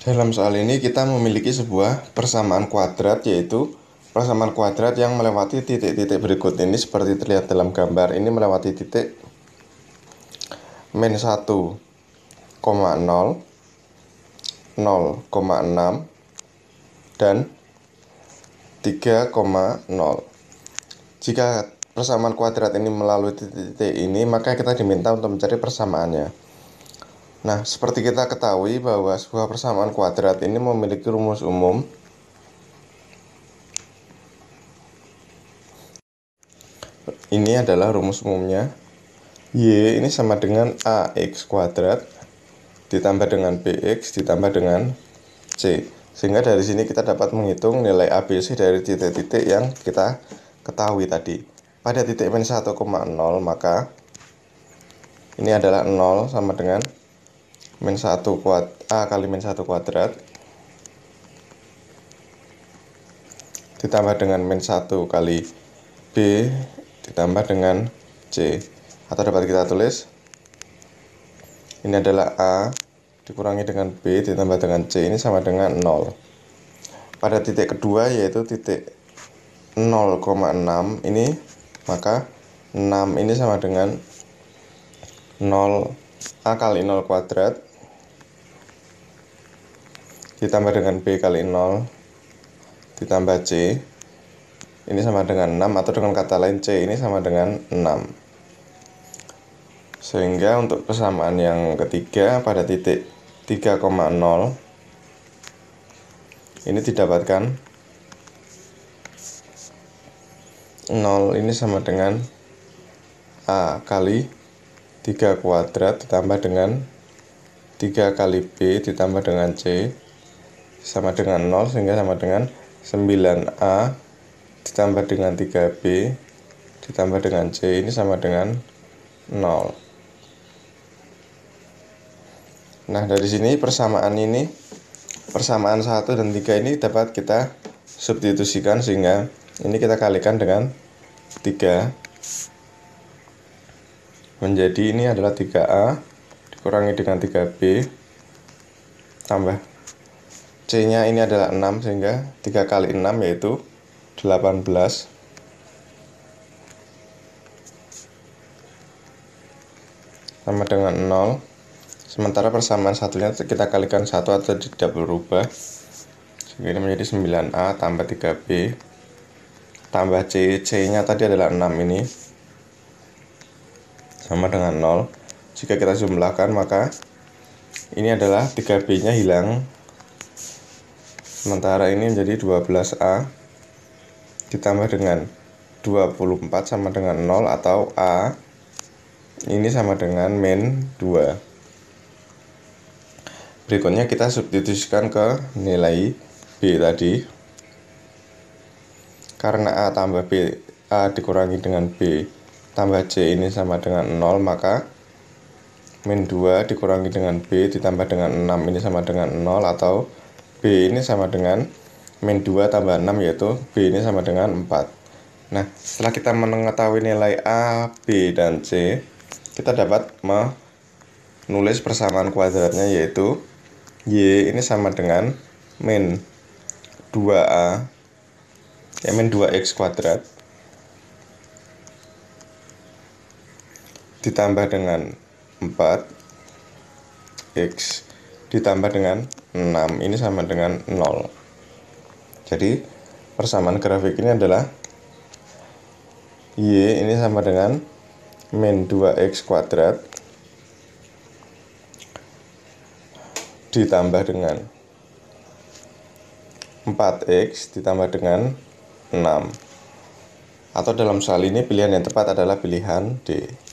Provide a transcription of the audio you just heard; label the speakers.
Speaker 1: Dalam soal ini kita memiliki sebuah persamaan kuadrat yaitu persamaan kuadrat yang melewati titik-titik berikut ini seperti terlihat dalam gambar ini melewati titik min 1, 0, 0, 6) dan 3,0 jika persamaan kuadrat ini melalui titik-titik ini maka kita diminta untuk mencari persamaannya Nah, seperti kita ketahui bahwa sebuah persamaan kuadrat ini memiliki rumus umum Ini adalah rumus umumnya. Y ini sama dengan AX kuadrat ditambah dengan BX ditambah dengan C. Sehingga dari sini kita dapat menghitung nilai ABC dari titik-titik yang kita ketahui tadi. Pada titik min 1,0 maka ini adalah 0 sama dengan min 1 kuat A kali min 1 kuadrat ditambah dengan min 1 kali B ditambah dengan C atau dapat kita tulis ini adalah A dikurangi dengan B ditambah dengan C ini sama dengan 0 pada titik kedua yaitu titik 0,6 ini maka 6 ini sama dengan 0 A kali 0 kuadrat ditambah dengan B kali 0 ditambah C ini sama dengan 6 atau dengan kata lain C ini sama dengan 6 sehingga untuk persamaan yang ketiga pada titik 3,0 ini didapatkan 0 ini sama dengan A kali 3 kuadrat ditambah dengan 3 kali B ditambah dengan C sama dengan 0 sehingga sama dengan 9A ditambah dengan 3B ditambah dengan C ini sama dengan 0 Nah dari sini persamaan ini persamaan 1 dan 3 ini dapat kita substitusikan sehingga ini kita kalikan dengan 3 menjadi ini adalah 3A dikurangi dengan 3B tambah C nya ini adalah 6 sehingga 3 kali 6 yaitu 18 sama dengan 0 sementara persamaan satunya kita kalikan 1 atau tidak berubah sehingga ini menjadi 9A tambah 3B tambah C C nya tadi adalah 6 ini sama dengan 0 jika kita jumlahkan maka ini adalah 3B nya hilang sementara ini menjadi 12A ditambah dengan 24 sama dengan 0 atau A ini sama dengan min 2 berikutnya kita substitusikan ke nilai B tadi karena A tambah B A dikurangi dengan B tambah C ini sama dengan 0 maka min 2 dikurangi dengan B ditambah dengan 6 ini sama dengan 0 atau B ini sama dengan min 2 tambah 6 yaitu B ini sama dengan 4 nah setelah kita mengetahui nilai A, B, dan C kita dapat menulis persamaan kuadratnya yaitu Y ini sama dengan min 2A ya min 2X kuadrat ditambah dengan 4 X ditambah dengan 6 ini sama dengan 0 jadi persamaan grafik ini adalah Y ini sama dengan min 2X kuadrat ditambah dengan 4X ditambah dengan 6 atau dalam soal ini pilihan yang tepat adalah pilihan D